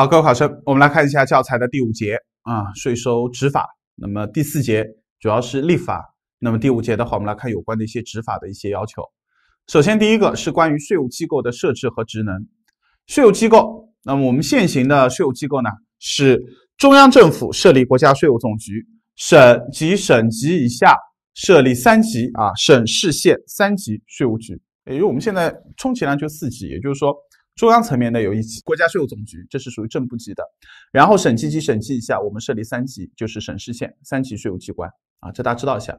好，各位考生，我们来看一下教材的第五节啊，税收执法。那么第四节主要是立法。那么第五节的话，我们来看有关的一些执法的一些要求。首先，第一个是关于税务机构的设置和职能。税务机构，那么我们现行的税务机构呢，是中央政府设立国家税务总局，省级、省级以下设立三级啊，省市县三级税务局。就是我们现在充其量就四级，也就是说。中央层面呢有一级国家税务总局，这是属于正部级的，然后省级级审计一下，我们设立三级，就是省市县三级税务机关啊，这大家知道一下。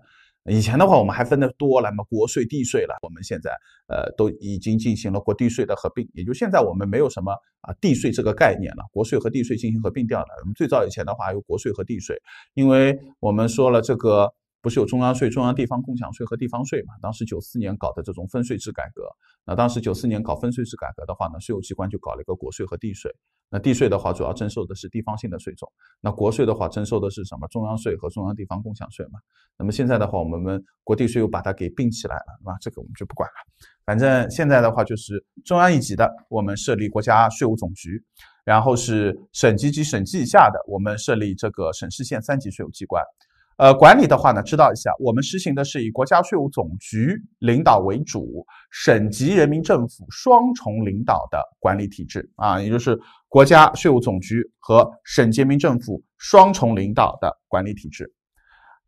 以前的话我们还分得多了嘛，国税地税了，我们现在呃都已经进行了国地税的合并，也就现在我们没有什么啊地税这个概念了，国税和地税进行合并掉了。我们最早以前的话有国税和地税，因为我们说了这个。不是有中央税、中央地方共享税和地方税嘛？当时九四年搞的这种分税制改革，那当时九四年搞分税制改革的话呢，税务机关就搞了一个国税和地税。那地税的话，主要征收的是地方性的税种；那国税的话，征收的是什么？中央税和中央地方共享税嘛。那么现在的话，我们国地税又把它给并起来了，是吧？这个我们就不管了。反正现在的话，就是中央一级的，我们设立国家税务总局；然后是省级及省级以下的，我们设立这个省市县三级税务机关。呃，管理的话呢，知道一下，我们实行的是以国家税务总局领导为主，省级人民政府双重领导的管理体制啊，也就是国家税务总局和省级人民政府双重领导的管理体制。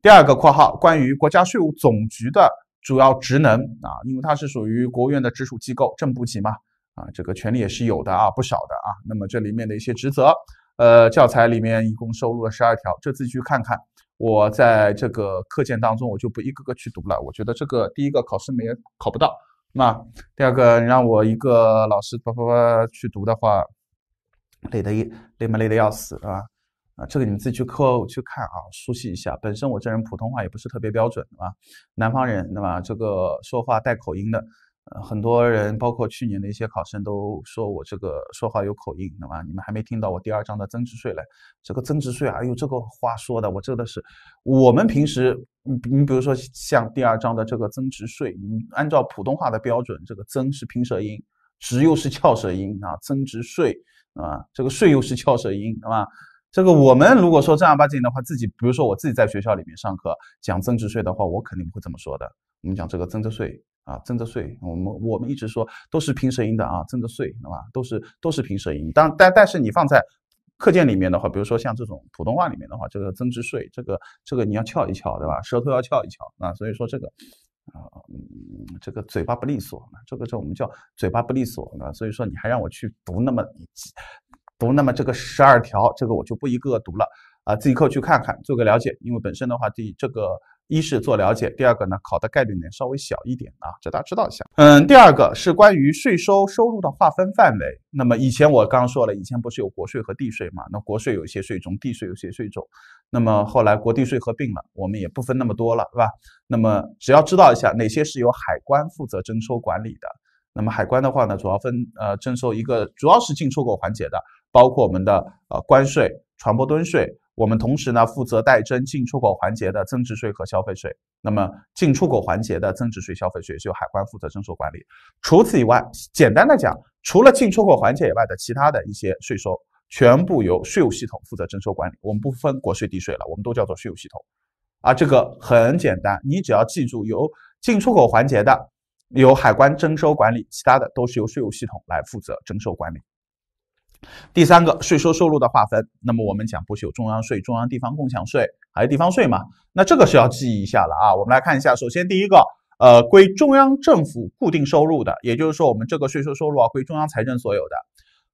第二个（括号）关于国家税务总局的主要职能啊，因为它是属于国务院的直属机构，正部级嘛，啊，这个权力也是有的啊，不少的啊。那么这里面的一些职责，呃，教材里面一共收录了十二条，这自己去看看。我在这个课件当中，我就不一个个去读了。我觉得这个第一个考试没考不到，那第二个，你让我一个老师叭叭叭去读的话，累得也累嘛，累得要死，是吧？啊，这个你们自己去课去看啊，熟悉一下。本身我这人普通话也不是特别标准，啊，南方人，那么这个说话带口音的。呃，很多人包括去年的一些考生都说我这个说话有口音，对吧？你们还没听到我第二章的增值税嘞，这个增值税哎呦，这个话说的，我真的是，我们平时，你你比如说像第二章的这个增值税，你按照普通话的标准，这个增是平舌音，值又是翘舌音啊，增值税啊，这个税又是翘舌音，对吧？这个我们如果说正儿八经的话，自己比如说我自己在学校里面上课讲增值税的话，我肯定不会这么说的。我们讲这个增值税啊，增值税，我们我们一直说都是平舌音的啊，增值税对吧？都是都是平舌音。但但但是你放在课件里面的话，比如说像这种普通话里面的话，这个增值税，这个这个你要翘一翘，对吧？舌头要翘一翘啊。所以说这个啊，这个嘴巴不利索，这个这我们叫嘴巴不利索。所以说你还让我去读那么？那么这个十二条，这个我就不一个个读了啊，自己课去看看，做个了解。因为本身的话，第这个一是做了解，第二个呢，考的概率呢稍微小一点啊，这大家知道一下。嗯，第二个是关于税收收入的划分范围。那么以前我刚说了，以前不是有国税和地税嘛？那国税有些税种，地税有些税种。那么后来国地税合并了，我们也不分那么多了，是吧？那么只要知道一下哪些是由海关负责征收管理的。那么海关的话呢，主要分呃征收一个，主要是进出口环节的。包括我们的呃关税、船舶吨税，我们同时呢负责代征进出口环节的增值税和消费税。那么，进出口环节的增值税、消费税是由海关负责征收管理。除此以外，简单的讲，除了进出口环节以外的其他的一些税收，全部由税务系统负责征收管理。我们不分国税地税了，我们都叫做税务系统。啊，这个很简单，你只要记住，由进出口环节的由海关征收管理，其他的都是由税务系统来负责征收管理。第三个税收收入的划分，那么我们讲不是有中央税、中央地方共享税，还有地方税嘛？那这个是要记一下了啊。我们来看一下，首先第一个，呃，归中央政府固定收入的，也就是说我们这个税收收入啊归中央财政所有的。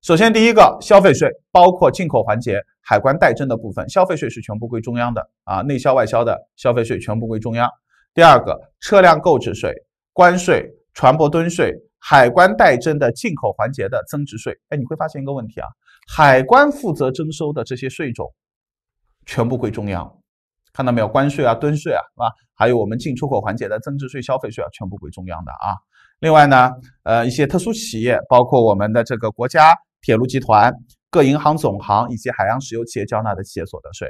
首先第一个，消费税包括进口环节海关代征的部分，消费税是全部归中央的啊，内销外销的消费税全部归中央。第二个，车辆购置税、关税、船舶吨税。海关代征的进口环节的增值税，哎，你会发现一个问题啊，海关负责征收的这些税种全部归中央，看到没有？关税啊、吨税啊，是吧？还有我们进出口环节的增值税、消费税啊，全部归中央的啊。另外呢，呃，一些特殊企业，包括我们的这个国家铁路集团、各银行总行以及海洋石油企业缴纳的企业所得税，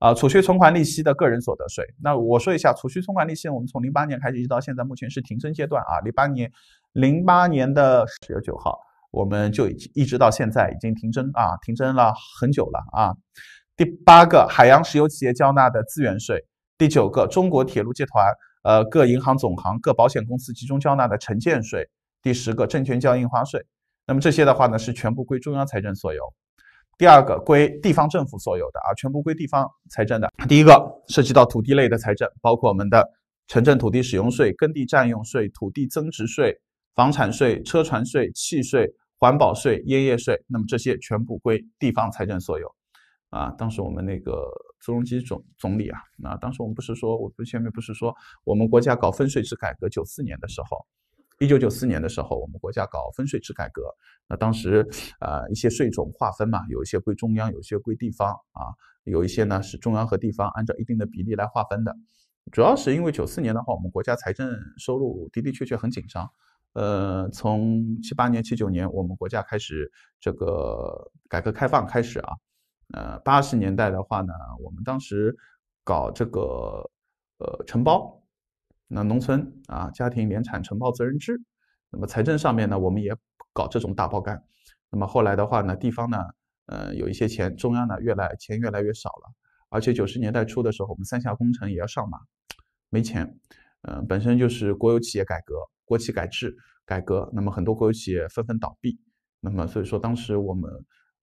啊，储蓄存款利息的个人所得税。那我说一下，储蓄存款利息，我们从零八年开始，一直到现在目前是停征阶段啊，零八年。零八年的十月九号，我们就已经一直到现在已经停征啊，停征了很久了啊。第八个，海洋石油企业交纳的资源税；第九个，中国铁路集团、呃各银行总行、各保险公司集中交纳的城建税；第十个，证券交易印花税。那么这些的话呢，是全部归中央财政所有。第二个，归地方政府所有的啊，全部归地方财政的。第一个涉及到土地类的财政，包括我们的城镇土地使用税、耕地占用税、土地增值税。房产税、车船税、契税、环保税、烟叶税，那么这些全部归地方财政所有。啊，当时我们那个朱镕基总总理啊，那当时我们不是说，我前面不是说，我们国家搞分税制改革，九四年的时候，一九九四年的时候，我们国家搞分税制改革。那当时，呃，一些税种划分嘛，有一些归中央，有一些归地方啊，有一些呢是中央和地方按照一定的比例来划分的。主要是因为九四年的话，我们国家财政收入的的确确很紧张。呃，从七八年、七九年，我们国家开始这个改革开放开始啊，呃，八十年代的话呢，我们当时搞这个呃承包，那农村啊家庭联产承包责任制，那么财政上面呢，我们也搞这种大包干，那么后来的话呢，地方呢，呃，有一些钱，中央呢越来钱越来越少了，而且九十年代初的时候，我们三峡工程也要上马，没钱，呃，本身就是国有企业改革。国企改制改革，那么很多国有企业纷纷倒闭。那么，所以说当时我们，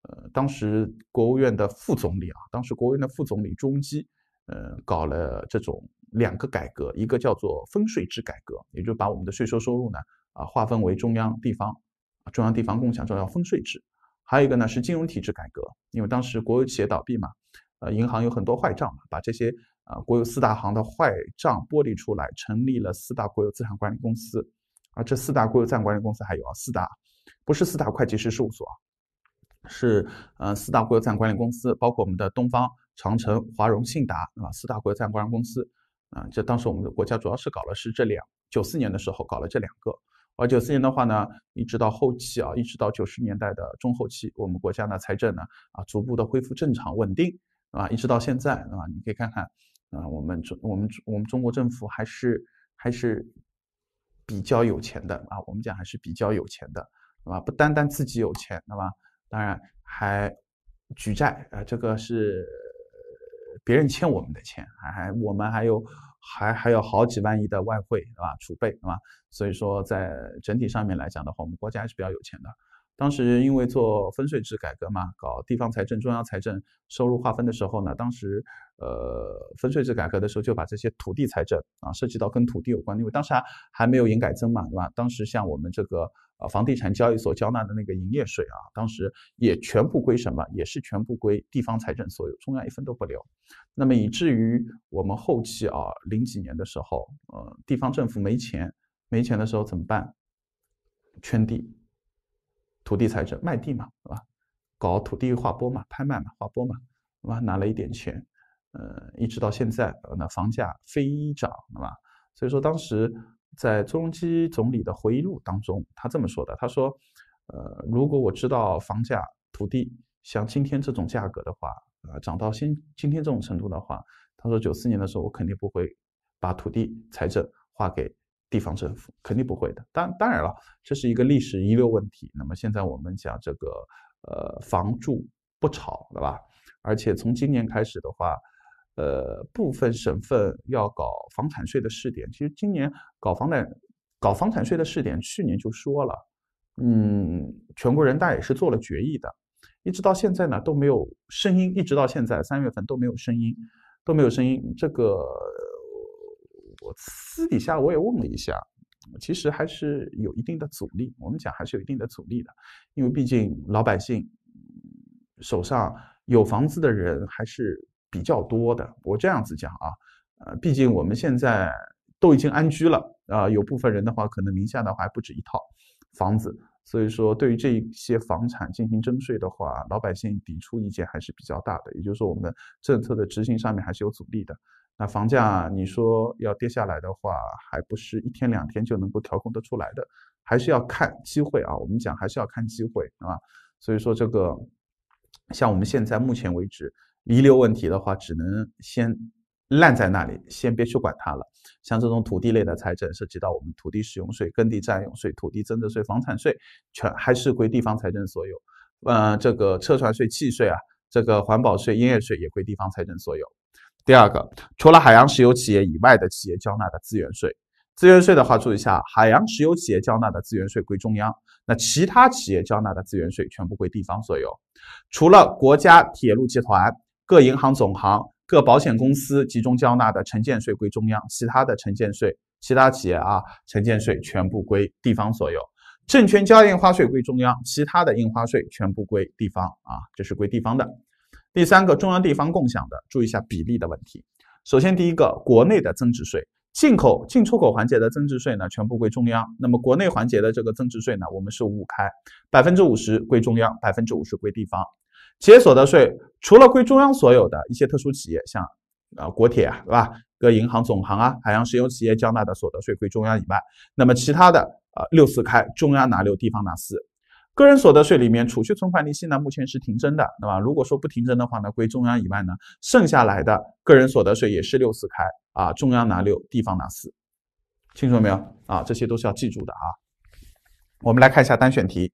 呃，当时国务院的副总理啊，当时国务院的副总理朱镕基，呃，搞了这种两个改革，一个叫做分税制改革，也就把我们的税收收入呢，啊，划分为中央、地方，中央、地方共享，这样分税制。还有一个呢是金融体制改革，因为当时国有企业倒闭嘛，呃，银行有很多坏账嘛，把这些。啊，国有四大行的坏账剥离出来，成立了四大国有资产管理公司。啊，这四大国有资产管理公司还有啊，四大，不是四大会计师事务所，是呃四大国有资产管理公司，包括我们的东方、长城、华融、信达，啊，四大国有资产管理公司。啊，这当时我们的国家主要是搞了是这两，九四年的时候搞了这两个。而九四年的话呢，一直到后期啊，一直到九十年代的中后期，我们国家呢财政呢啊，逐步的恢复正常稳定，啊，一直到现在啊，你可以看看。啊，我们中我们我们中国政府还是还是比较有钱的啊，我们讲还是比较有钱的，对吧？不单单自己有钱，对吧？当然还举债啊，这个是别人欠我们的钱，还还我们还有还还有好几万亿的外汇，对吧？储备，对吧？所以说，在整体上面来讲的话，我们国家还是比较有钱的。当时因为做分税制改革嘛，搞地方财政、中央财政收入划分的时候呢，当时呃分税制改革的时候就把这些土地财政啊涉及到跟土地有关，因为当时还还没有营改增嘛，对吧？当时像我们这个呃房地产交易所交纳的那个营业税啊，当时也全部归什么？也是全部归地方财政所有，中央一分都不留。那么以至于我们后期啊零几年的时候，呃地方政府没钱，没钱的时候怎么办？圈地。土地财政卖地嘛，是吧？搞土地划拨嘛，拍卖嘛，划拨嘛，是吧？拿了一点钱，呃，一直到现在，那房价飞涨，是吧？所以说当时在朱镕基总理的回忆录当中，他这么说的，他说，呃，如果我知道房价、土地像今天这种价格的话，啊，涨到现今天这种程度的话，他说九四年的时候，我肯定不会把土地财政划给。地方政府肯定不会的，当当然了，这是一个历史遗留问题。那么现在我们讲这个，呃，房住不炒，对吧？而且从今年开始的话，呃，部分省份要搞房产税的试点。其实今年搞房产、搞房产税的试点，去年就说了，嗯，全国人大也是做了决议的，一直到现在呢都没有声音，一直到现在三月份都没有声音，都没有声音，这个。我私底下我也问了一下，其实还是有一定的阻力。我们讲还是有一定的阻力的，因为毕竟老百姓手上有房子的人还是比较多的。我这样子讲啊，呃，毕竟我们现在都已经安居了啊，有部分人的话可能名下的话还不止一套房子，所以说对于这一些房产进行征税的话，老百姓抵触意见还是比较大的。也就是说，我们政策的执行上面还是有阻力的。那房价，你说要跌下来的话，还不是一天两天就能够调控得出来的，还是要看机会啊。我们讲还是要看机会，啊，所以说这个，像我们现在目前为止遗留问题的话，只能先烂在那里，先别去管它了。像这种土地类的财政，涉及到我们土地使用税、耕地占用税、土地增值税、房产税，全还是归地方财政所有。呃，这个车船税、契税啊，这个环保税、营业税也归地方财政所有。第二个，除了海洋石油企业以外的企业交纳的资源税，资源税的话注意一下，海洋石油企业交纳的资源税归中央，那其他企业交纳的资源税全部归地方所有。除了国家铁路集团、各银行总行、各保险公司集中交纳的城建税归中央，其他的城建税，其他企业啊，城建税全部归地方所有。证券交易印花税归中央，其他的印花税全部归地方啊，这是归地方的。第三个，中央地方共享的，注意一下比例的问题。首先，第一个，国内的增值税，进口、进出口环节的增值税呢，全部归中央。那么国内环节的这个增值税呢，我们是五五开，百分之五十归中央，百分之五十归地方。企业所得税，除了归中央所有的一些特殊企业，像啊国铁啊，对吧？各银行总行啊，海洋石油企业缴纳的所得税归中央以外，那么其他的，呃六四开，中央拿六，地方拿四。个人所得税里面，储蓄存款利息呢，目前是停征的，对吧？如果说不停征的话呢，归中央以外呢，剩下来的个人所得税也是六四开啊，中央拿六，地方拿四，清楚没有啊？这些都是要记住的啊。我们来看一下单选题，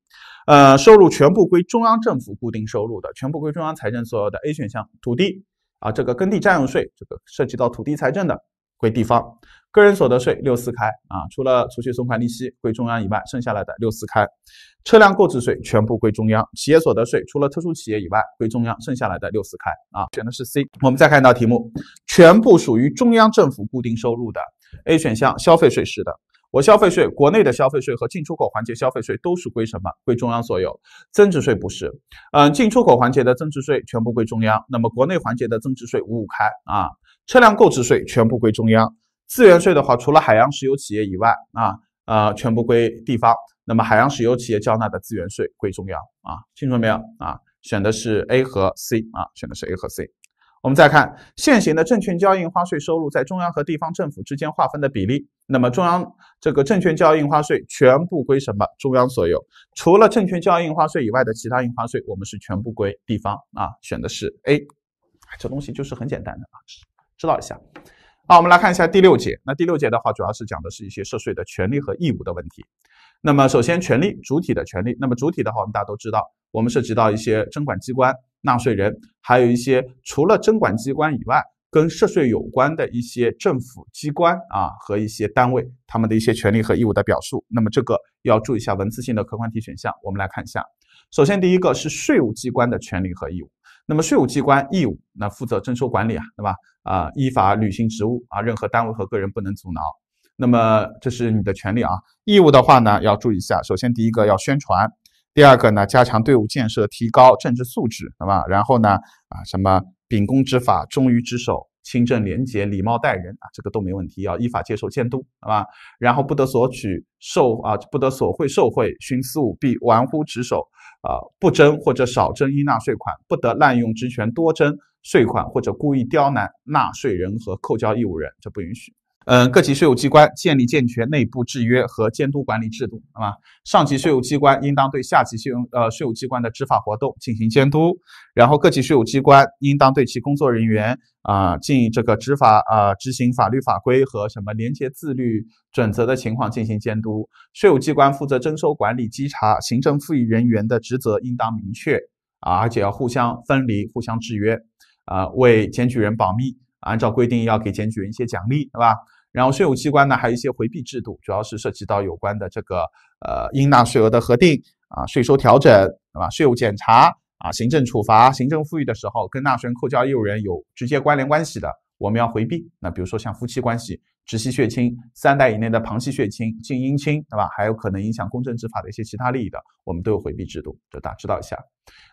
呃，收入全部归中央政府固定收入的，全部归中央财政所有的，A 选项土地啊，这个耕地占用税，这个涉及到土地财政的，归地方。个人所得税六四开啊，除了储蓄存款利息归中央以外，剩下来的六四开。车辆购置税全部归中央，企业所得税除了特殊企业以外归中央，剩下来的六四开啊。选的是 C。我们再看一道题目，全部属于中央政府固定收入的 A 选项，消费税是的。我消费税，国内的消费税和进出口环节消费税都是归什么？归中央所有。增值税不是，嗯，进出口环节的增值税全部归中央，那么国内环节的增值税五五开啊。车辆购置税全部归中央。资源税的话，除了海洋石油企业以外，啊，呃，全部归地方。那么海洋石油企业缴纳的资源税归中央啊，清楚没有啊？选的是 A 和 C 啊，选的是 A 和 C。我们再看现行的证券交易印花税收入在中央和地方政府之间划分的比例，那么中央这个证券交易印花税全部归什么？中央所有。除了证券交易印花税以外的其他印花税，我们是全部归地方啊。选的是 A，这东西就是很简单的啊，知道一下。好，我们来看一下第六节。那第六节的话，主要是讲的是一些涉税的权利和义务的问题。那么，首先权利主体的权利，那么主体的话，我们大家都知道，我们涉及到一些征管机关、纳税人，还有一些除了征管机关以外，跟涉税有关的一些政府机关啊和一些单位，他们的一些权利和义务的表述。那么这个要注意一下文字性的客观题选项。我们来看一下，首先第一个是税务机关的权利和义务。那么税务机关义务，那负责征收管理啊，对吧？啊，依法履行职务啊，任何单位和个人不能阻挠。那么这是你的权利啊，义务的话呢，要注意一下。首先第一个要宣传，第二个呢，加强队伍建设，提高政治素质，对吧？然后呢，啊，什么秉公执法，忠于职守。清正廉洁，礼貌待人啊，这个都没问题。要依法接受监督，好吧？然后不得索取受啊，不得索贿受贿，徇私舞弊，玩忽职守，啊，不征或者少征应纳税款，不得滥用职权多征税款，或者故意刁难纳税人和扣缴义务人，这不允许。嗯，各级税务机关建立健全内部制约和监督管理制度，好吧？上级税务机关应当对下级税呃税务机关的执法活动进行监督，然后各级税务机关应当对其工作人员啊，进这个执法啊，执行法律法规和什么廉洁自律准则的情况进行监督。税务机关负责征收管理稽查行政复议人员的职责应当明确啊，而且要互相分离、互相制约啊，为检举人保密，按照规定要给检举人一些奖励，对吧？然后税务机关呢，还有一些回避制度，主要是涉及到有关的这个呃应纳税额的核定啊、税收调整对吧？税务检查啊、行政处罚、行政复议的时候，跟纳税人、扣缴义务人有直接关联关系的，我们要回避。那比如说像夫妻关系、直系血亲、三代以内的旁系血亲、近姻亲对吧？还有可能影响公正执法的一些其他利益的，我们都有回避制度，就大家知道一下。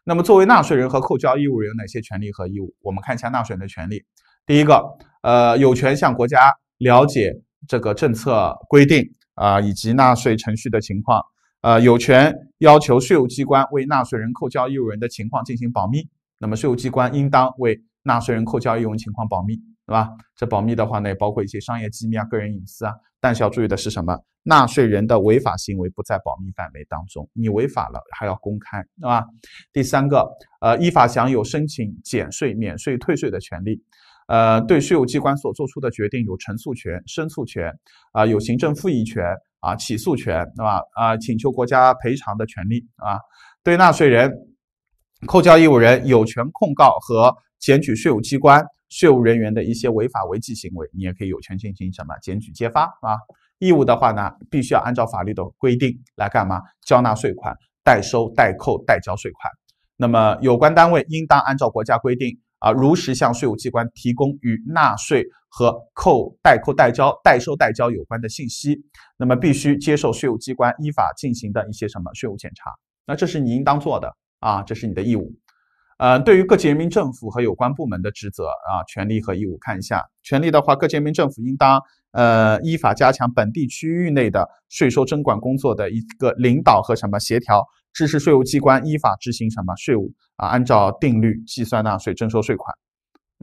那么作为纳税人和扣缴义务人有哪些权利和义务？我们看一下纳税人的权利。第一个，呃，有权向国家。了解这个政策规定啊，以及纳税程序的情况，呃，有权要求税务机关为纳税人扣缴义务人的情况进行保密。那么税务机关应当为纳税人扣缴义务人情况保密，对吧？这保密的话呢，也包括一些商业机密啊、个人隐私啊。但是要注意的是什么？纳税人的违法行为不在保密范围当中，你违法了还要公开，对吧？第三个，呃，依法享有申请减税、免税、退税的权利。呃，对税务机关所做出的决定有陈诉权、申诉权，啊，有行政复议权，啊，起诉权，对吧？啊，请求国家赔偿的权利，啊，对纳税人、扣缴义务人，有权控告和检举税务机关、税务人员的一些违法违纪行为，你也可以有权进行什么检举揭发，啊，义务的话呢，必须要按照法律的规定来干嘛？交纳税款，代收代扣代缴税款。那么，有关单位应当按照国家规定。啊，如实向税务机关提供与纳税和扣代扣代交、代收代交有关的信息，那么必须接受税务机关依法进行的一些什么税务检查，那这是你应当做的啊，这是你的义务。呃，对于各级人民政府和有关部门的职责啊、权利和义务，看一下权利的话，各级人民政府应当。呃，依法加强本地区域内的税收征管工作的一个领导和什么协调，支持税务机关依法执行什么税务啊，按照定律计算纳税、征收税款。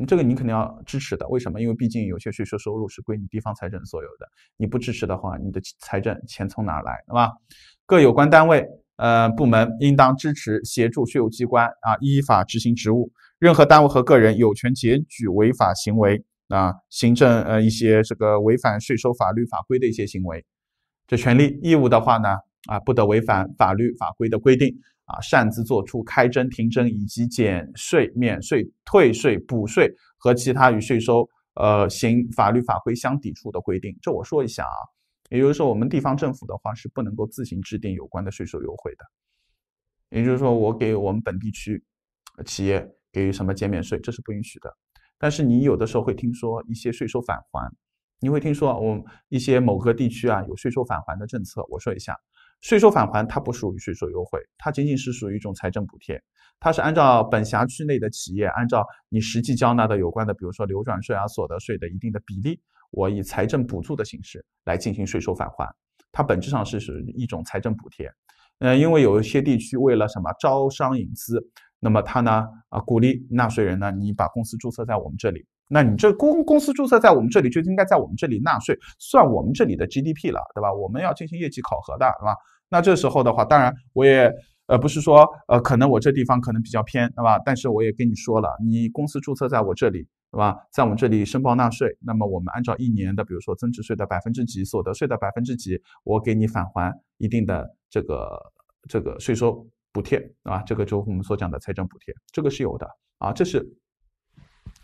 这个你肯定要支持的，为什么？因为毕竟有些税收收入是归你地方财政所有的，你不支持的话，你的财政钱从哪来，对吧？各有关单位呃部门应当支持协助税务机关啊依法执行职务，任何单位和个人有权检举违法行为。啊，行政呃一些这个违反税收法律法规的一些行为，这权利义务的话呢，啊不得违反法律法规的规定啊，擅自做出开征、停征以及减税、免税、退税、补税和其他与税收呃行法律法规相抵触的规定。这我说一下啊，也就是说我们地方政府的话是不能够自行制定有关的税收优惠的，也就是说我给我们本地区企业给予什么减免税，这是不允许的。但是你有的时候会听说一些税收返还，你会听说我一些某个地区啊有税收返还的政策。我说一下，税收返还它不属于税收优惠，它仅仅是属于一种财政补贴。它是按照本辖区内的企业，按照你实际缴纳的有关的，比如说流转税啊、所得税的一定的比例，我以财政补助的形式来进行税收返还。它本质上是属于一种财政补贴。嗯，因为有一些地区为了什么招商引资。那么他呢？啊，鼓励纳税人呢？你把公司注册在我们这里，那你这公公司注册在我们这里，就应该在我们这里纳税，算我们这里的 GDP 了，对吧？我们要进行业绩考核的，是吧？那这时候的话，当然我也呃不是说呃，可能我这地方可能比较偏，对吧？但是我也跟你说了，你公司注册在我这里，对吧？在我们这里申报纳税，那么我们按照一年的，比如说增值税的百分之几，所得税的百分之几，我给你返还一定的这个这个，税收，补贴，啊，这个就是我们所讲的财政补贴，这个是有的啊。这是，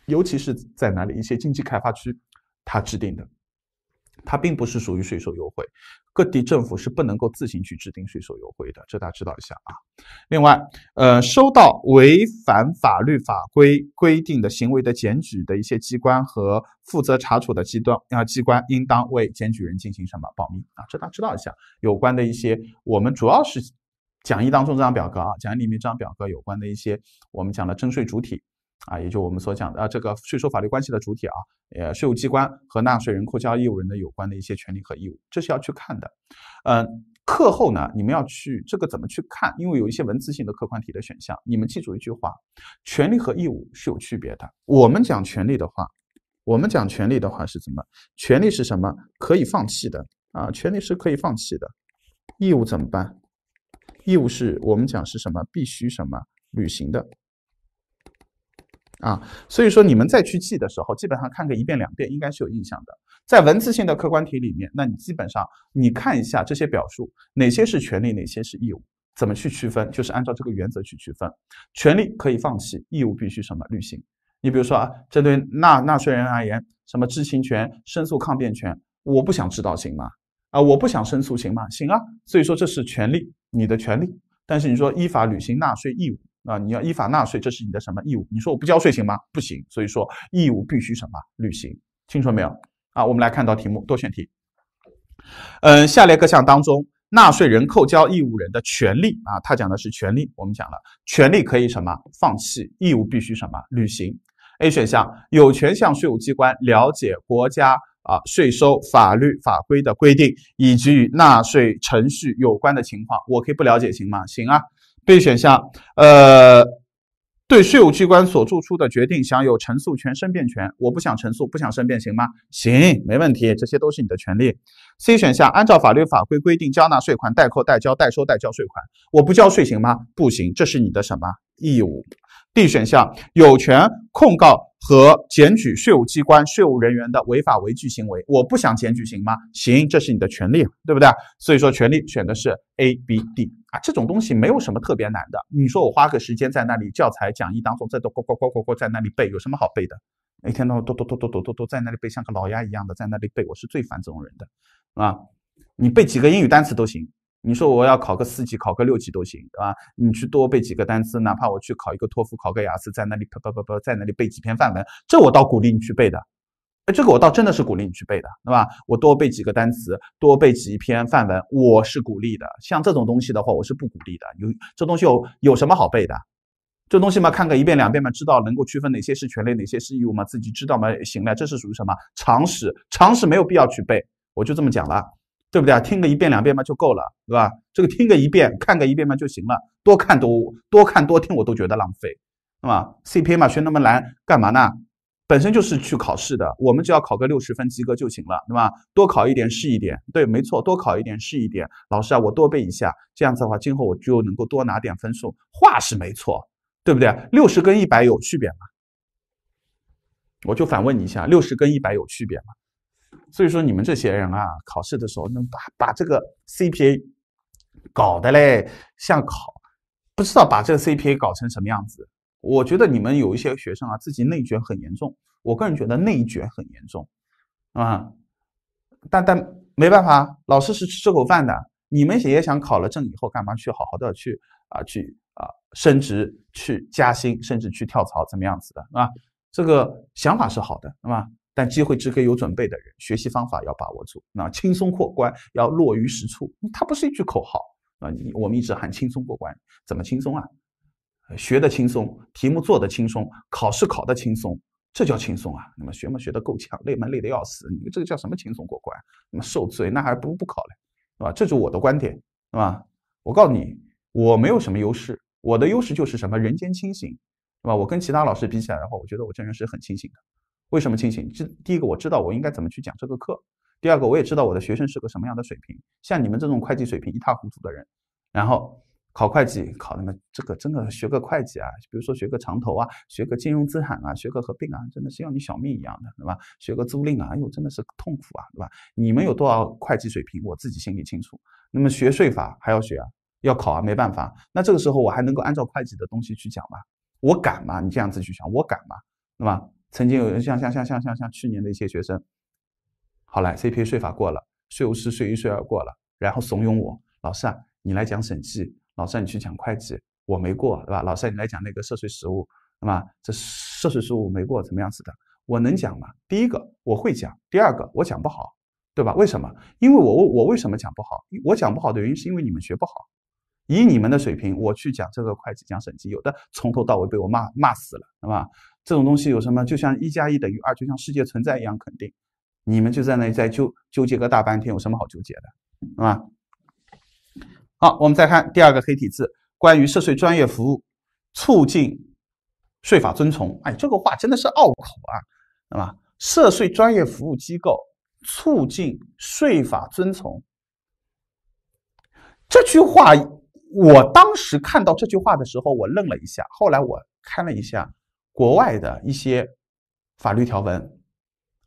尤其是在哪里一些经济开发区，它制定的，它并不是属于税收优惠。各地政府是不能够自行去制定税收优惠的，这大家知道一下啊。另外，呃，收到违反法律法规规定的行为的检举的一些机关和负责查处的机关啊，机关应当为检举人进行什么保密啊？这大家知道一下。有关的一些，我们主要是。讲义当中这张表格啊，讲义里面这张表格有关的一些我们讲的征税主体啊，也就我们所讲的啊、这个税收法律关系的主体啊，呃，税务机关和纳税人扣缴义务人的有关的一些权利和义务，这是要去看的。嗯，课后呢，你们要去这个怎么去看？因为有一些文字性的客观题的选项，你们记住一句话：权利和义务是有区别的。我们讲权利的话，我们讲权利的话是怎么？权利是什么？可以放弃的啊，权利是可以放弃的。义务怎么办？义务是我们讲是什么，必须什么履行的啊。所以说，你们再去记的时候，基本上看个一遍两遍，应该是有印象的。在文字性的客观题里面，那你基本上你看一下这些表述，哪些是权利，哪些是义务，怎么去区分，就是按照这个原则去区分。权利可以放弃，义务必须什么履行。你比如说啊，针对纳纳税人而言，什么知情权、申诉抗辩权，我不想知道，行吗？啊，我不想申诉，行吗？行啊，所以说这是权利，你的权利。但是你说依法履行纳税义务啊，你要依法纳税，这是你的什么义务？你说我不交税，行吗？不行，所以说义务必须什么履行，清楚没有？啊，我们来看道题目，多选题。嗯，下列各项当中，纳税人扣缴义务人的权利啊，他讲的是权利，我们讲了权利可以什么放弃，义务必须什么履行。A 选项，有权向税务机关了解国家。啊，税收法律法规的规定以及与纳税程序有关的情况，我可以不了解行吗？行啊。B 选项，呃，对税务机关所作出的决定享有陈述权、申辩权，我不想陈述，不想申辩，行吗？行，没问题，这些都是你的权利。C 选项，按照法律法规规定交纳税款，代扣代交、代收代交税款，我不交税行吗？不行，这是你的什么义务？D 选项有权控告和检举税务机关、税务人员的违法违纪行为。我不想检举行吗？行，这是你的权利，对不对？所以说权利选的是 A、B、D 啊，这种东西没有什么特别难的。你说我花个时间在那里教材讲义当中在那呱呱呱呱呱在那里背，有什么好背的？每天都嘟嘟嘟嘟嘟嘟嘟在那里背，像个老鸭一样的在那里背，我是最烦这种人的啊。你背几个英语单词都行。你说我要考个四级，考个六级都行，对吧？你去多背几个单词，哪怕我去考一个托福，考个雅思，在那里啪啪啪啪，在那里背几篇范文，这我倒鼓励你去背的。哎，这个我倒真的是鼓励你去背的，对吧？我多背几个单词，多背几篇范文，我是鼓励的。像这种东西的话，我是不鼓励的。有这东西有有什么好背的？这东西嘛，看个一遍两遍嘛，知道能够区分哪些是权利，哪些是义务嘛，自己知道嘛，行了。这是属于什么常识？常识没有必要去背，我就这么讲了。对不对啊？听个一遍两遍嘛就够了，对吧？这个听个一遍，看个一遍嘛就行了。多看多多看多听，我都觉得浪费，是吧？CPA 嘛，学那么难干嘛呢？本身就是去考试的，我们只要考个六十分及格就行了，对吧？多考一点是一点，对，没错，多考一点是一点。老师啊，我多背一下，这样子的话，今后我就能够多拿点分数。话是没错，对不对？六十跟一百有区别吗？我就反问你一下，六十跟一百有区别吗？所以说你们这些人啊，考试的时候能把把这个 CPA 搞的嘞像考，不知道把这个 CPA 搞成什么样子。我觉得你们有一些学生啊，自己内卷很严重。我个人觉得内卷很严重，啊，但但没办法，老师是吃这口饭的。你们也想考了证以后干嘛去好好的去啊去啊升职、去加薪，甚至去跳槽，怎么样子的啊？这个想法是好的，是吧？但机会只给有准备的人，学习方法要把握住，那轻松过关要落于实处，它不是一句口号啊！你我们一直喊轻松过关，怎么轻松啊？学的轻松，题目做的轻松，考试考的轻松，这叫轻松啊？那么学么学的够呛，累么累的要死，你这个叫什么轻松过关？那么受罪那还不不考嘞，啊，吧？这是我的观点，是吧？我告诉你，我没有什么优势，我的优势就是什么？人间清醒，是吧？我跟其他老师比起来的话，我觉得我这人是很清醒的。为什么清醒？这第一个我知道我应该怎么去讲这个课，第二个我也知道我的学生是个什么样的水平。像你们这种会计水平一塌糊涂的人，然后考会计考那么？这个真的学个会计啊，比如说学个长投啊，学个金融资产啊，学个合并啊，真的是要你小命一样的，对吧？学个租赁啊，哎呦，真的是痛苦啊，对吧？你们有多少会计水平？我自己心里清楚。那么学税法还要学啊，要考啊，没办法。那这个时候我还能够按照会计的东西去讲吗？我敢吗？你这样子去想，我敢吗？那么？曾经有像像像像像像去年的一些学生，好来，c P A 税法过了，税务师税一税二过了，然后怂恿我，老师啊，你来讲审计，老师你去讲会计，我没过，对吧？老师你来讲那个涉税实务，那么这涉税实务没过怎么样子的？我能讲吗？第一个我会讲，第二个我讲不好，对吧？为什么？因为我我为什么讲不好？我讲不好的原因是因为你们学不好，以你们的水平我去讲这个会计讲审计，有的从头到尾被我骂骂死了，对吧？这种东西有什么？就像一加一等于二，就像世界存在一样肯定。你们就在那里在纠纠结个大半天，有什么好纠结的，是吧？好，我们再看第二个黑体字，关于涉税专业服务促进税法遵从。哎，这个话真的是拗口啊，是吧？涉税专业服务机构促进税法遵从，这句话我当时看到这句话的时候，我愣了一下，后来我看了一下。国外的一些法律条文，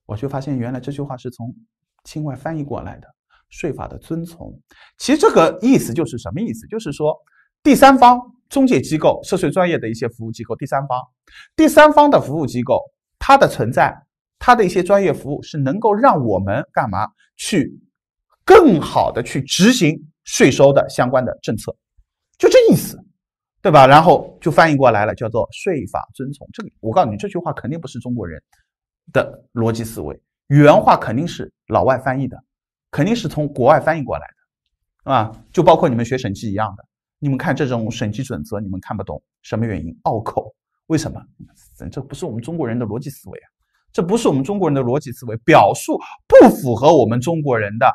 我就发现原来这句话是从境外翻译过来的。税法的遵从，其实这个意思就是什么意思？就是说，第三方中介机构涉税专业的一些服务机构，第三方第三方的服务机构，它的存在，它的一些专业服务是能够让我们干嘛？去更好的去执行税收的相关的政策，就这意思。对吧？然后就翻译过来了，叫做税法遵从。这个我告诉你，这句话肯定不是中国人的逻辑思维，原话肯定是老外翻译的，肯定是从国外翻译过来的，啊？就包括你们学审计一样的，你们看这种审计准则，你们看不懂什么原因？拗口？为什么？这不是我们中国人的逻辑思维啊！这不是我们中国人的逻辑思维，表述不符合我们中国人的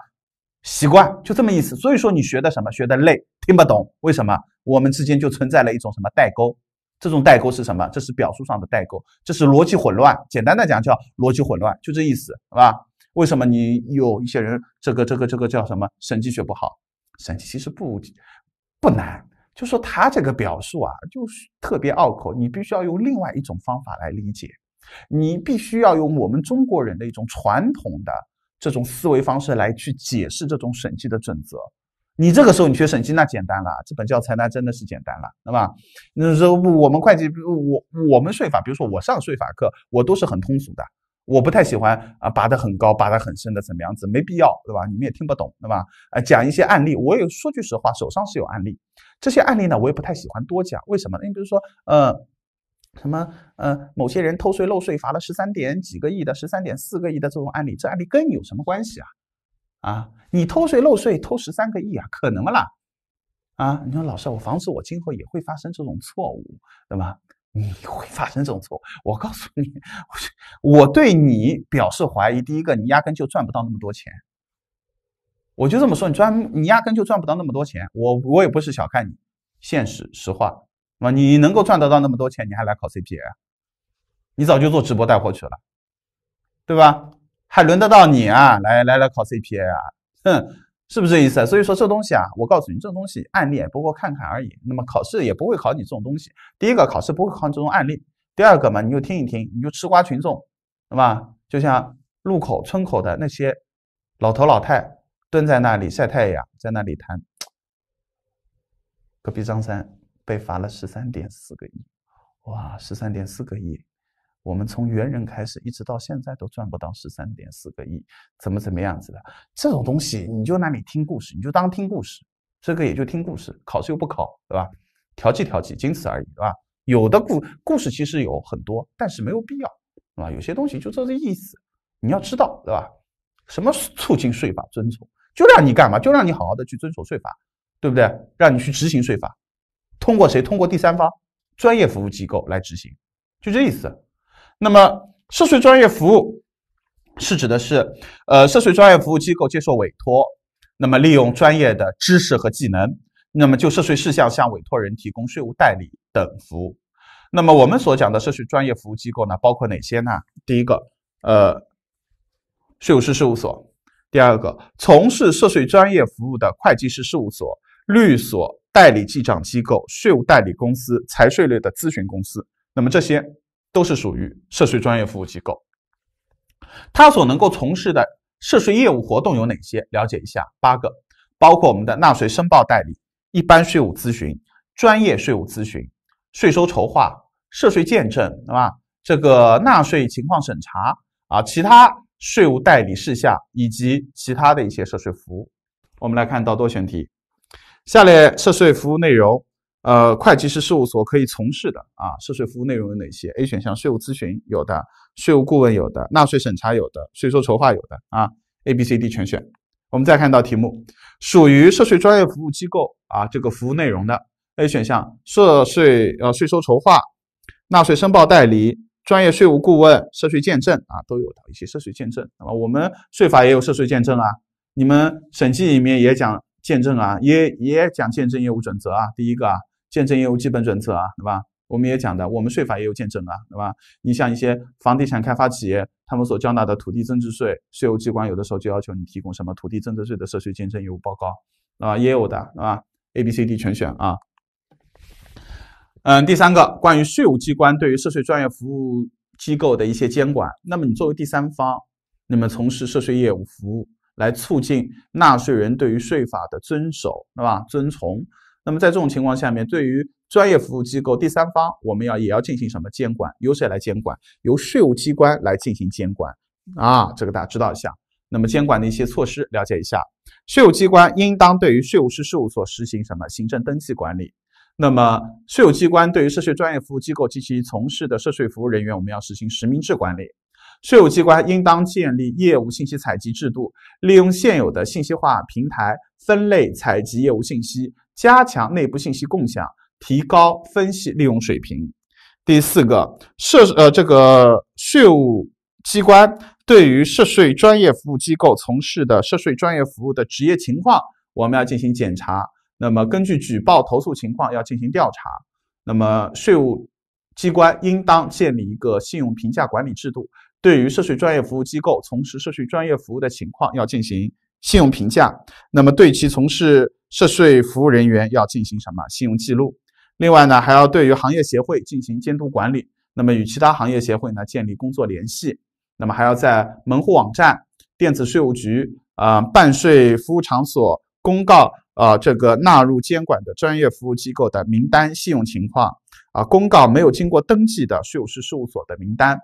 习惯，就这么意思。所以说，你学的什么？学的累。听不懂为什么我们之间就存在了一种什么代沟？这种代沟是什么？这是表述上的代沟，这是逻辑混乱。简单的讲叫逻辑混乱，就这意思，是吧？为什么你有一些人这个这个这个叫什么审计学不好？审计其实不不难，就说他这个表述啊，就是特别拗口，你必须要用另外一种方法来理解，你必须要用我们中国人的一种传统的这种思维方式来去解释这种审计的准则。你这个时候你学审计那简单了，这本教材那真的是简单了，对吧？那时候我们会计，我我们税法，比如说我上税法课，我都是很通俗的，我不太喜欢啊拔得很高，拔得很深的，怎么样子？没必要，对吧？你们也听不懂，对吧？啊，讲一些案例，我也说句实话，手上是有案例，这些案例呢，我也不太喜欢多讲，为什么？呢？你比如说，呃，什么呃，某些人偷税漏税罚了十三点几个亿的，十三点四个亿的这种案例，这案例跟你有什么关系啊？啊？你偷税漏税偷十三个亿啊？可能吗啦？啊，你说老师，我防止我今后也会发生这种错误，对吧？你会发生这种错误？我告诉你，我对你表示怀疑。第一个，你压根就赚不到那么多钱。我就这么说，你赚你压根就赚不到那么多钱。我我也不是小看你，现实实话，啊，你能够赚得到那么多钱，你还来考 C P A？你早就做直播带货去了，对吧？还轮得到你啊？来来来，考 C P A 啊？嗯，是不是这意思？所以说这东西啊，我告诉你，这东西案例不过看看而已。那么考试也不会考你这种东西。第一个，考试不会考你这种案例；第二个嘛，你就听一听，你就吃瓜群众，那吧？就像路口、村口的那些老头老太蹲在那里晒太阳，在那里谈。隔壁张三被罚了十三点四个亿，哇，十三点四个亿！我们从猿人开始，一直到现在都赚不到十三点四个亿，怎么怎么样子的这种东西，你就拿你听故事，你就当听故事，这个也就听故事，考试又不考，对吧？调剂调剂，仅此而已，对吧？有的故故事其实有很多，但是没有必要，对吧？有些东西就这意思，你要知道，对吧？什么促进税法遵从，就让你干嘛？就让你好好的去遵守税法，对不对？让你去执行税法，通过谁？通过第三方专业服务机构来执行，就这意思。那么，涉税专业服务是指的是，呃，涉税专业服务机构接受委托，那么利用专业的知识和技能，那么就涉税事项向委托人提供税务代理等服务。那么，我们所讲的涉税专业服务机构呢，包括哪些呢？第一个，呃，税务师事务所；第二个，从事涉税专业服务的会计师事务所、律所、代理记账机构、税务代理公司、财税类的咨询公司。那么这些。都是属于涉税专业服务机构，它所能够从事的涉税业务活动有哪些？了解一下，八个，包括我们的纳税申报代理、一般税务咨询、专业税务咨询、税收筹划、涉税鉴证，对吧？这个纳税情况审查啊，其他税务代理事项以及其他的一些涉税服务。我们来看到多选题，下列涉税服务内容。呃，会计师事务所可以从事的啊，涉税服务内容有哪些？A 选项税务咨询有的，税务顾问有的，纳税审查有的，税收筹划有的啊。A、B、C、D 全选。我们再看一道题目，属于涉税专业服务机构啊，这个服务内容的 A 选项涉税呃税收筹划、纳税申报代理、专业税务顾问、涉税见证啊，都有的一些涉税见证。那么我们税法也有涉税见证啊，你们审计里面也讲见证啊，也也讲见证业务准则啊，第一个啊。见证业务基本准则啊，对吧？我们也讲的，我们税法也有见证的，对吧？你像一些房地产开发企业，他们所缴纳的土地增值税，税务机关有的时候就要求你提供什么土地增值税的涉税鉴证业务报告啊，也有的，对吧？A、B、C、D 全选啊。嗯，第三个，关于税务机关对于涉税专业服务机构的一些监管，那么你作为第三方，那么从事涉税业务服务，来促进纳税人对于税法的遵守，对吧？遵从。那么，在这种情况下面，对于专业服务机构第三方，我们要也要进行什么监管？由谁来监管？由税务机关来进行监管啊！这个大家知道一下。那么，监管的一些措施了解一下。税务机关应当对于税务师事务所实行什么行政登记管理？那么，税务机关对于涉税专业服务机构及其从事的涉税服务人员，我们要实行实名制管理。税务机关应当建立业务信息采集制度，利用现有的信息化平台分类采集业务信息。加强内部信息共享，提高分析利用水平。第四个涉呃，这个税务机关对于涉税专业服务机构从事的涉税专业服务的职业情况，我们要进行检查。那么根据举报投诉情况要进行调查。那么税务机关应当建立一个信用评价管理制度，对于涉税专业服务机构从事涉税专业服务的情况要进行。信用评价，那么对其从事涉税服务人员要进行什么信用记录？另外呢，还要对于行业协会进行监督管理，那么与其他行业协会呢建立工作联系，那么还要在门户网站、电子税务局、啊办税服务场所公告啊这个纳入监管的专业服务机构的名单、信用情况啊公告没有经过登记的税务师事务所的名单。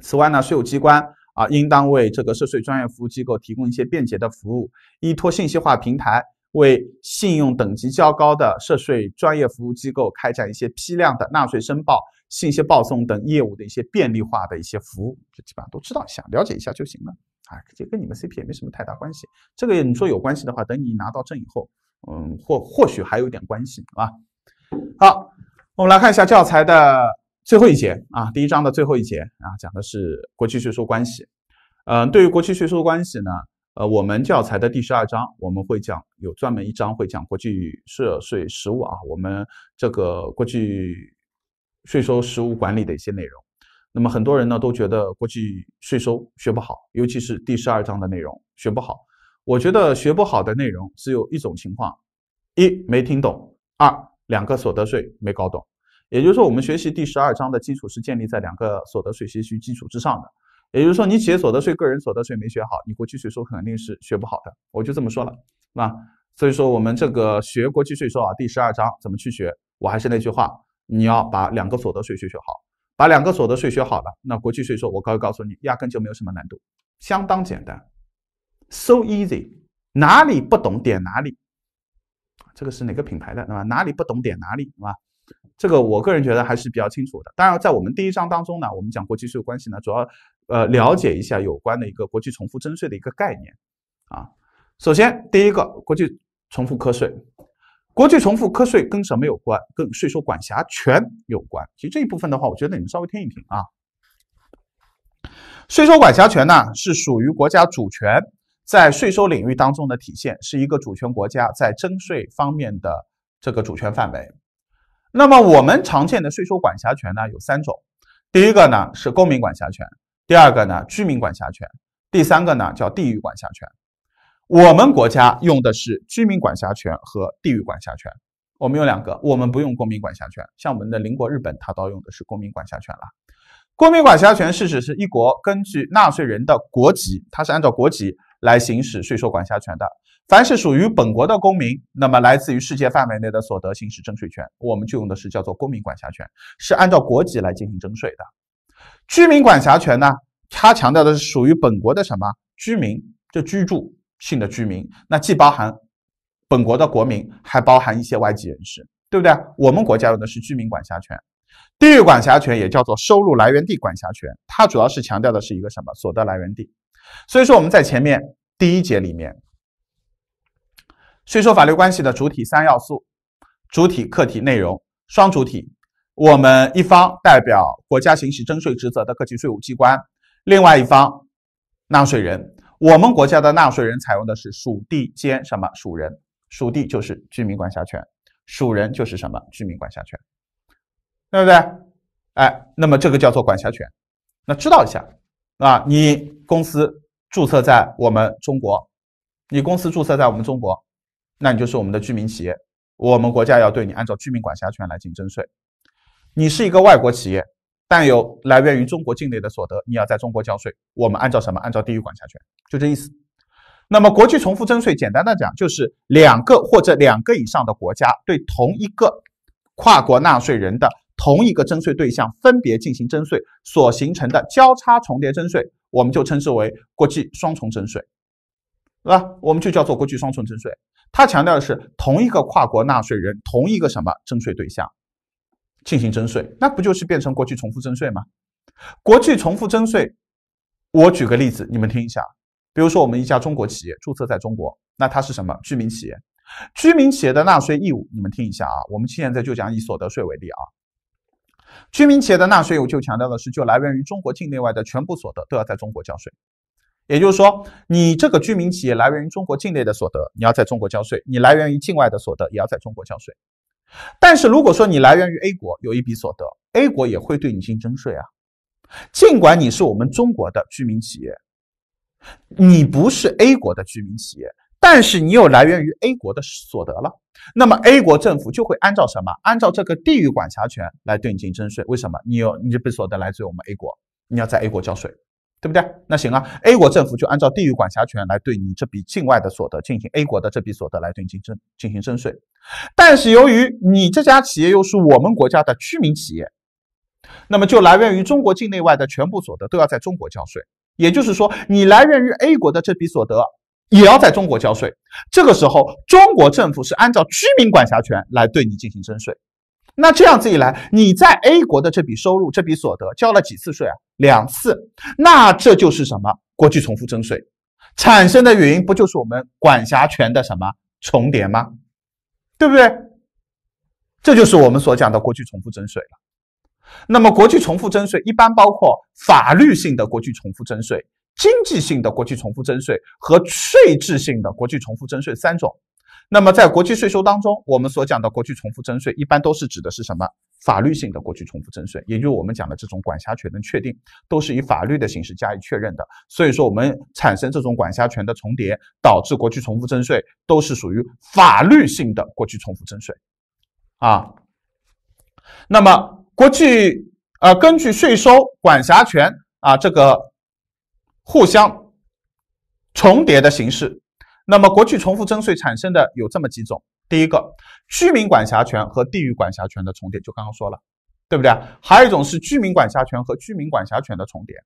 此外呢，税务机关。啊，应当为这个涉税专业服务机构提供一些便捷的服务，依托信息化平台，为信用等级较高的涉税专业服务机构开展一些批量的纳税申报、信息报送等业务的一些便利化的一些服务，这基本上都知道，一下，了解一下就行了啊，这跟你们 c p 也没什么太大关系。这个你说有关系的话，等你拿到证以后，嗯，或或许还有点关系，啊。吧？好，我们来看一下教材的。最后一节啊，第一章的最后一节啊，讲的是国际税收关系。嗯，对于国际税收关系呢，呃，我们教材的第十二章我们会讲，有专门一章会讲国际涉税实务啊，我们这个国际税收实务管理的一些内容。那么很多人呢都觉得国际税收学不好，尤其是第十二章的内容学不好。我觉得学不好的内容只有一种情况：一没听懂，二两个所得税没搞懂。也就是说，我们学习第十二章的基础是建立在两个所得税学习基础之上的。也就是说，你企业所得税、个人所得税没学好，你国际税收肯定是学不好的。我就这么说了，那所以说，我们这个学国际税收啊，第十二章怎么去学？我还是那句话，你要把两个所得税学学好，把两个所得税学好了，那国际税收我告告诉你，压根就没有什么难度，相当简单，so easy。哪里不懂点哪里，这个是哪个品牌的，对吧？哪里不懂点哪里，是吧？这个我个人觉得还是比较清楚的。当然，在我们第一章当中呢，我们讲国际税务关系呢，主要呃了解一下有关的一个国际重复征税的一个概念啊。首先，第一个国际重复课税，国际重复课税跟什么有关？跟税收管辖权有关。其实这一部分的话，我觉得你们稍微听一听啊。税收管辖权呢，是属于国家主权在税收领域当中的体现，是一个主权国家在征税方面的这个主权范围。那么我们常见的税收管辖权呢有三种，第一个呢是公民管辖权，第二个呢居民管辖权，第三个呢叫地域管辖权。我们国家用的是居民管辖权和地域管辖权，我们有两个，我们不用公民管辖权。像我们的邻国日本，它都用的是公民管辖权了。公民管辖权是指是一国根据纳税人的国籍，它是按照国籍来行使税收管辖权的。凡是属于本国的公民，那么来自于世界范围内的所得，行使征税权，我们就用的是叫做公民管辖权，是按照国籍来进行征税的。居民管辖权呢，它强调的是属于本国的什么居民，就居住性的居民，那既包含本国的国民，还包含一些外籍人士，对不对？我们国家用的是居民管辖权，地域管辖权也叫做收入来源地管辖权，它主要是强调的是一个什么所得来源地。所以说我们在前面第一节里面。税收法律关系的主体三要素：主体、客体、内容。双主体，我们一方代表国家行使征税职责的各级税务机关，另外一方纳税人。我们国家的纳税人采用的是属地兼什么属人？属地就是居民管辖权，属人就是什么居民管辖权，对不对？哎，那么这个叫做管辖权。那知道一下啊，你公司注册在我们中国，你公司注册在我们中国。那你就是我们的居民企业，我们国家要对你按照居民管辖权来进行征税。你是一个外国企业，但有来源于中国境内的所得，你要在中国交税。我们按照什么？按照地域管辖权，就这意思。那么，国际重复征税，简单的讲，就是两个或者两个以上的国家对同一个跨国纳税人的同一个征税对象分别进行征税所形成的交叉重叠征税，我们就称之为国际双重征税。对吧？我们就叫做国际双重征税。它强调的是同一个跨国纳税人，同一个什么征税对象进行征税，那不就是变成国际重复征税吗？国际重复征税，我举个例子，你们听一下。比如说我们一家中国企业注册在中国，那它是什么居民企业？居民企业的纳税义务，你们听一下啊。我们现在就讲以所得税为例啊。居民企业的纳税义务就强调的是，就来源于中国境内外的全部所得都要在中国交税。也就是说，你这个居民企业来源于中国境内的所得，你要在中国交税；你来源于境外的所得，也要在中国交税。但是，如果说你来源于 A 国有一笔所得，A 国也会对你进行征税啊。尽管你是我们中国的居民企业，你不是 A 国的居民企业，但是你有来源于 A 国的所得了，那么 A 国政府就会按照什么？按照这个地域管辖权来对你进行征税。为什么？你有你这笔所得来自于我们 A 国，你要在 A 国交税。对不对？那行啊，A 国政府就按照地域管辖权来对你这笔境外的所得进行 A 国的这笔所得来对你进行征进行征税。但是由于你这家企业又是我们国家的居民企业，那么就来源于中国境内外的全部所得都要在中国交税。也就是说，你来源于 A 国的这笔所得也要在中国交税。这个时候，中国政府是按照居民管辖权来对你进行征税。那这样子一来，你在 A 国的这笔收入、这笔所得交了几次税啊？两次。那这就是什么？国际重复征税产生的原因不就是我们管辖权的什么重叠吗？对不对？这就是我们所讲的国际重复征税了。那么，国际重复征税一般包括法律性的国际重复征税、经济性的国际重复征税和税制性的国际重复征税三种。那么，在国际税收当中，我们所讲的国际重复征税，一般都是指的是什么？法律性的国际重复征税，也就是我们讲的这种管辖权的确定，都是以法律的形式加以确认的。所以说，我们产生这种管辖权的重叠，导致国际重复征税，都是属于法律性的国际重复征税。啊，那么国际呃，根据税收管辖权啊，这个互相重叠的形式。那么，国际重复征税产生的有这么几种：第一个，居民管辖权和地域管辖权的重叠，就刚刚说了，对不对啊？还有一种是居民管辖权和居民管辖权的重叠。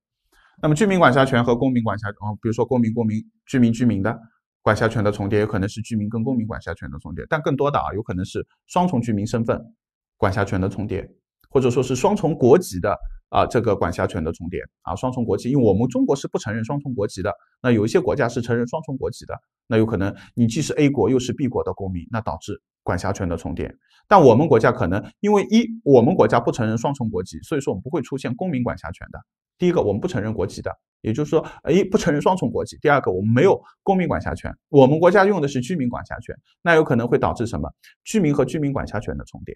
那么，居民管辖权和公民管辖，嗯，比如说公民公民、居民居民的管辖权的重叠，有可能是居民跟公民管辖权的重叠，但更多的啊，有可能是双重居民身份管辖权的重叠。或者说是双重国籍的啊，这个管辖权的重叠啊，双重国籍，因为我们中国是不承认双重国籍的。那有一些国家是承认双重国籍的，那有可能你既是 A 国又是 B 国的公民，那导致管辖权的重叠。但我们国家可能因为一，我们国家不承认双重国籍，所以说我们不会出现公民管辖权的。第一个，我们不承认国籍的，也就是说，哎，不承认双重国籍。第二个，我们没有公民管辖权，我们国家用的是居民管辖权，那有可能会导致什么？居民和居民管辖权的重叠。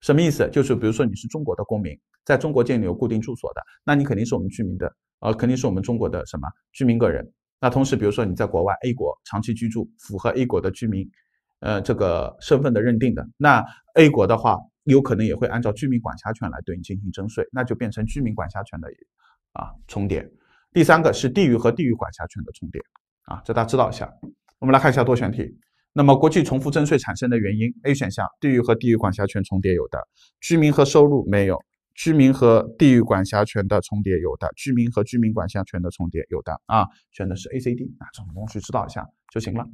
什么意思？就是比如说，你是中国的公民，在中国建立有固定住所的，那你肯定是我们居民的，呃，肯定是我们中国的什么居民个人。那同时，比如说你在国外 A 国长期居住，符合 A 国的居民，呃，这个身份的认定的，那 A 国的话，有可能也会按照居民管辖权来对你进行征税，那就变成居民管辖权的啊重叠。第三个是地域和地域管辖权的重叠啊，这大家知道一下。我们来看一下多选题。那么，国际重复征税产生的原因，A 选项，地域和地域管辖权重叠有的，居民和收入没有，居民和地域管辖权的重叠有的，居民和居民管辖权的重叠有的啊，选的是 A、C、D 啊，这种东西知道一下就行了。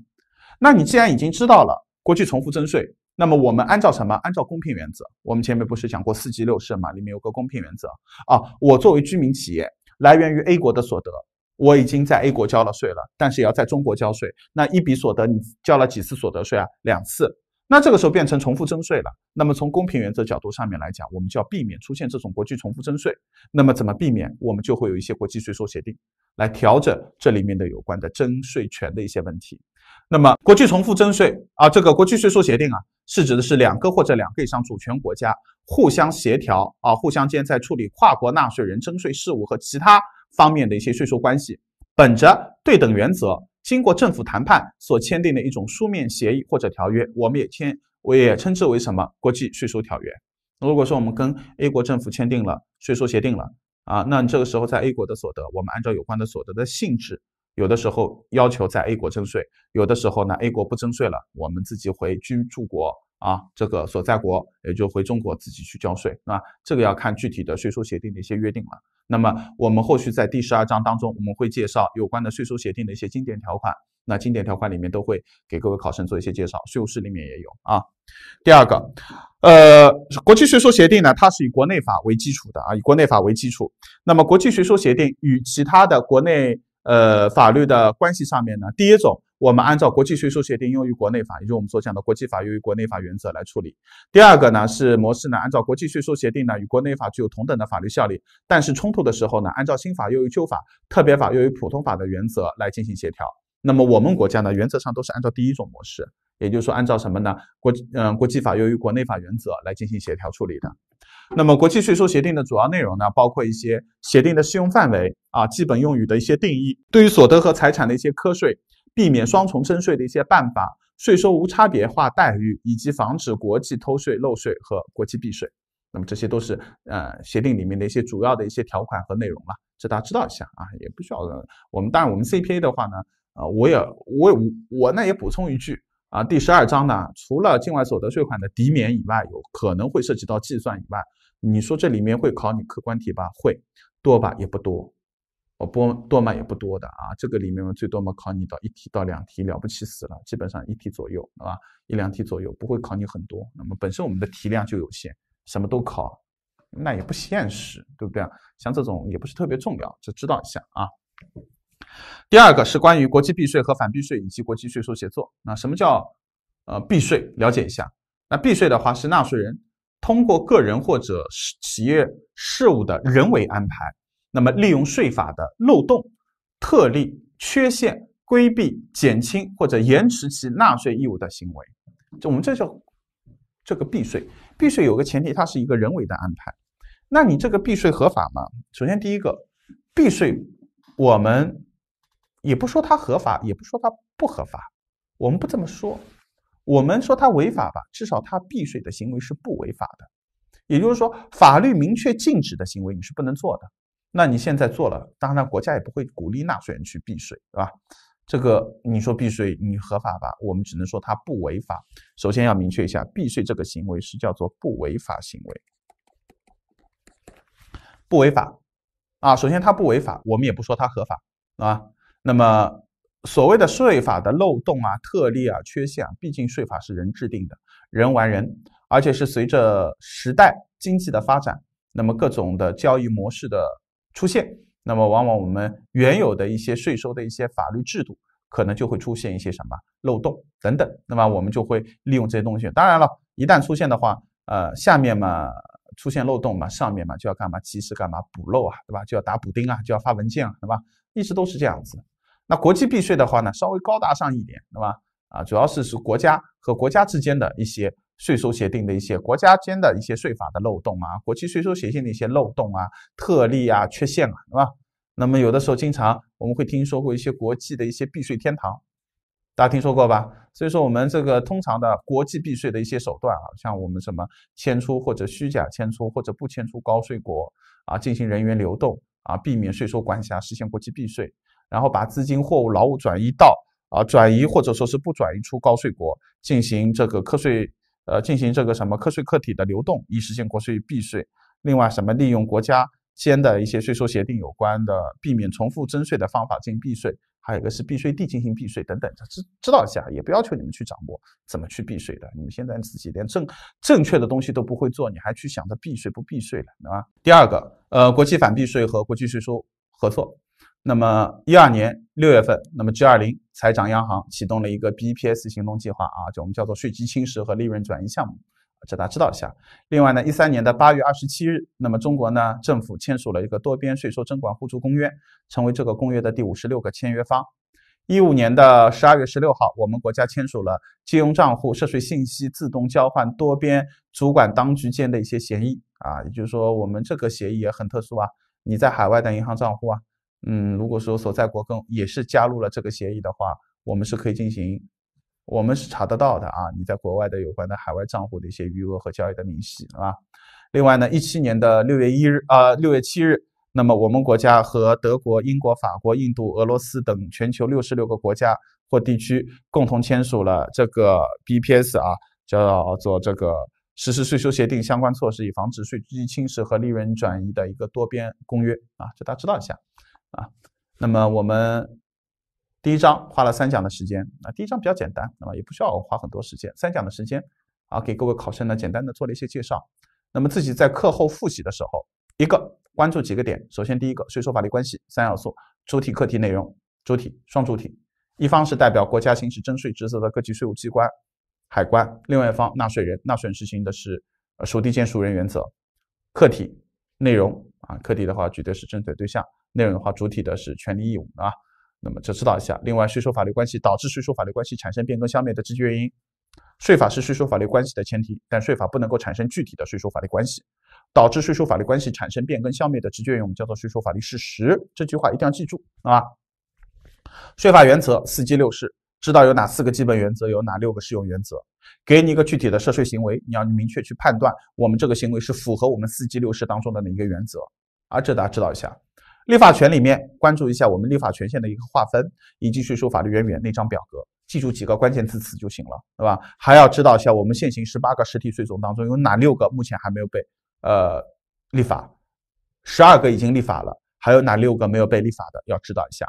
那你既然已经知道了国际重复征税，那么我们按照什么？按照公平原则，我们前面不是讲过四级六设嘛，里面有个公平原则啊，我作为居民企业来源于 A 国的所得。我已经在 A 国交了税了，但是也要在中国交税，那一笔所得你交了几次所得税啊？两次，那这个时候变成重复征税了。那么从公平原则角度上面来讲，我们就要避免出现这种国际重复征税。那么怎么避免？我们就会有一些国际税收协定来调整这里面的有关的征税权的一些问题。那么国际重复征税啊，这个国际税收协定啊，是指的是两个或者两个以上主权国家互相协调啊，互相间在处理跨国纳税人征税事务和其他。方面的一些税收关系，本着对等原则，经过政府谈判所签订的一种书面协议或者条约，我们也签，我也称之为什么国际税收条约。如果说我们跟 A 国政府签订了税收协定，了啊，那这个时候在 A 国的所得，我们按照有关的所得的性质。有的时候要求在 A 国征税，有的时候呢 A 国不征税了，我们自己回居住国啊，这个所在国也就回中国自己去交税啊，这个要看具体的税收协定的一些约定了。那么我们后续在第十二章当中，我们会介绍有关的税收协定的一些经典条款。那经典条款里面都会给各位考生做一些介绍，税务师里面也有啊。第二个，呃，国际税收协定呢，它是以国内法为基础的啊，以国内法为基础。那么国际税收协定与其他的国内呃，法律的关系上面呢，第一种，我们按照国际税收协定优于国内法，也就是我们所讲的国际法优于国内法原则来处理。第二个呢是模式呢，按照国际税收协定呢与国内法具有同等的法律效力，但是冲突的时候呢，按照新法优于旧法、特别法优于普通法的原则来进行协调。那么我们国家呢，原则上都是按照第一种模式，也就是说按照什么呢？国嗯，国际法优于国内法原则来进行协调处理的。那么，国际税收协定的主要内容呢，包括一些协定的适用范围啊，基本用语的一些定义，对于所得和财产的一些科税，避免双重征税的一些办法，税收无差别化待遇，以及防止国际偷税漏税和国际避税。那么这些都是呃协定里面的一些主要的一些条款和内容了，这大家知道一下啊，也不需要我们。当然，我们 C P A 的话呢，啊，我也我我那也补充一句。啊，第十二章呢，除了境外所得税款的抵免以外，有可能会涉及到计算以外，你说这里面会考你客观题吧？会多吧？也不多，我不多嘛，也不多的啊。这个里面最多嘛，考你到一题到两题了不起死了，基本上一题左右，是吧？一两题左右，不会考你很多。那么本身我们的题量就有限，什么都考，那也不现实，对不对？像这种也不是特别重要，就知道一下啊。第二个是关于国际避税和反避税以及国际税收协作。那什么叫呃避税？了解一下。那避税的话是纳税人通过个人或者企业事务的人为安排，那么利用税法的漏洞、特例、缺陷，规避、减轻或者延迟其纳税义务的行为。就我们这叫这个避税，避税有个前提，它是一个人为的安排。那你这个避税合法吗？首先第一个避税，我们。也不说它合法，也不说它不合法，我们不这么说。我们说它违法吧，至少它避税的行为是不违法的。也就是说，法律明确禁止的行为，你是不能做的。那你现在做了，当然国家也不会鼓励纳税人去避税，对吧？这个你说避税你合法吧？我们只能说它不违法。首先要明确一下，避税这个行为是叫做不违法行为，不违法啊。首先它不违法，我们也不说它合法，啊。那么，所谓的税法的漏洞啊、特例啊、缺陷，啊，毕竟税法是人制定的，人玩人，而且是随着时代经济的发展，那么各种的交易模式的出现，那么往往我们原有的一些税收的一些法律制度，可能就会出现一些什么漏洞等等，那么我们就会利用这些东西。当然了，一旦出现的话，呃，下面嘛出现漏洞嘛，上面嘛就要干嘛？及时干嘛补漏啊，对吧？就要打补丁啊，就要发文件，啊，对吧？一直都是这样子。那国际避税的话呢，稍微高大上一点，对吧？啊，主要是是国家和国家之间的一些税收协定的一些国家间的一些税法的漏洞啊，国际税收协定的一些漏洞啊、特例啊、缺陷啊，对吧？那么有的时候经常我们会听说过一些国际的一些避税天堂，大家听说过吧？所以说我们这个通常的国际避税的一些手段啊，像我们什么迁出或者虚假迁出或者不迁出高税国啊，进行人员流动啊，避免税收管辖，实现国际避税。然后把资金、货物、劳务转移到啊转移，或者说是不转移出高税国，进行这个课税，呃，进行这个什么课税客体的流动，以实现国税避税。另外，什么利用国家间的一些税收协定有关的，避免重复征税的方法进行避税，还有一个是避税地进行避税等等，知知道一下，也不要求你们去掌握怎么去避税的。你们现在自己连正正确的东西都不会做，你还去想着避税不避税了，对吧？第二个，呃，国际反避税和国际税收合作。那么一二年六月份，那么 G 二零财长央行启动了一个 BPS 行动计划啊，就我们叫做税基侵蚀和利润转移项目，这大家知道一下。另外呢，一三年的八月二十七日，那么中国呢政府签署了一个多边税收征管互助公约，成为这个公约的第五十六个签约方。一五年的十二月十六号，我们国家签署了金融账户涉税信息自动交换多边主管当局间的一些协议啊，也就是说我们这个协议也很特殊啊，你在海外的银行账户啊。嗯，如果说所在国更也是加入了这个协议的话，我们是可以进行，我们是查得到的啊。你在国外的有关的海外账户的一些余额和交易的明细，啊。吧？另外呢，一七年的六月一日，呃，六月七日，那么我们国家和德国、英国、法国、印度、俄罗斯等全球六十六个国家或地区共同签署了这个 BPS 啊，叫做这个实施税收协定相关措施以防止税基侵蚀和利润转移的一个多边公约啊，这大家知道一下。啊，那么我们第一章花了三讲的时间。啊，第一章比较简单，那么也不需要花很多时间，三讲的时间啊，给各位考生呢简单的做了一些介绍。那么自己在课后复习的时候，一个关注几个点。首先，第一个税收法律关系三要素：主体、客体、内容。主体双主体，一方是代表国家行使征税职责的各级税务机关、海关，另外一方纳税人。纳税人实行的是属地兼属人原则。客体内容啊，客体的话，举的是征税对象。内容的话，主体的是权利义务啊，那么这知道一下。另外，税收法律关系导致税收法律关系产生变更、消灭的直接原因，税法是税收法律关系的前提，但税法不能够产生具体的税收法律关系。导致税收法律关系产生变更、消灭的直接原因，我们叫做税收法律事实。这句话一定要记住啊。税法原则四基六式，知道有哪四个基本原则，有哪六个适用原则。给你一个具体的涉税行为，你要明确去判断我们这个行为是符合我们四基六式当中的哪一个原则啊。这大家知道一下。立法权里面，关注一下我们立法权限的一个划分，以及税收法律渊源那张表格，记住几个关键字词就行了，对吧？还要知道一下我们现行十八个实体税种当中，有哪六个目前还没有被呃立法，十二个已经立法了，还有哪六个没有被立法的，要知道一下。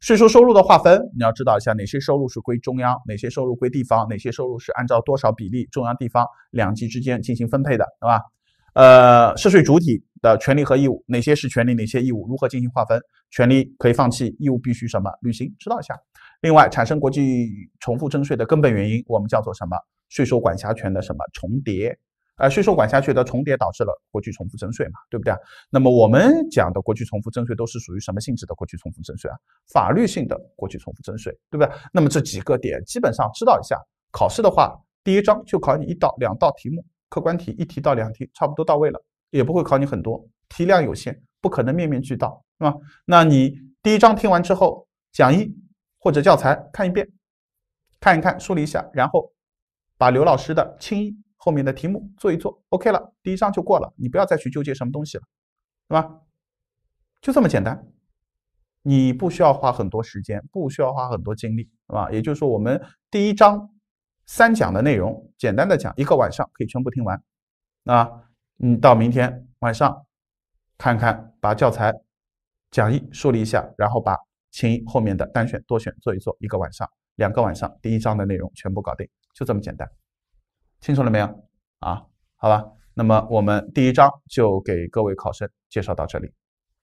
税收收入的划分，你要知道一下哪些收入是归中央，哪些收入归地方，哪些收入是按照多少比例中央地方两级之间进行分配的，对吧？呃，涉税主体的权利和义务，哪些是权利，哪些义务，如何进行划分？权利可以放弃，义务必须什么履行？知道一下。另外，产生国际重复征税的根本原因，我们叫做什么？税收管辖权的什么重叠？呃，税收管辖权的重叠导致了国际重复征税嘛，对不对？那么我们讲的国际重复征税都是属于什么性质的国际重复征税啊？法律性的国际重复征税，对不对？那么这几个点基本上知道一下。考试的话，第一章就考你一道两道题目。客观题一题到两题，差不多到位了，也不会考你很多，题量有限，不可能面面俱到，是吧？那你第一章听完之后，讲义或者教材看一遍，看一看，梳理一下，然后把刘老师的轻易后面的题目做一做，OK 了，第一章就过了，你不要再去纠结什么东西了，是吧？就这么简单，你不需要花很多时间，不需要花很多精力，是吧？也就是说，我们第一章。三讲的内容，简单的讲，一个晚上可以全部听完。那，你到明天晚上，看看把教材讲义梳理一下，然后把前后面的单选、多选做一做，一个晚上，两个晚上，第一章的内容全部搞定，就这么简单。清楚了没有？啊，好吧，那么我们第一章就给各位考生介绍到这里。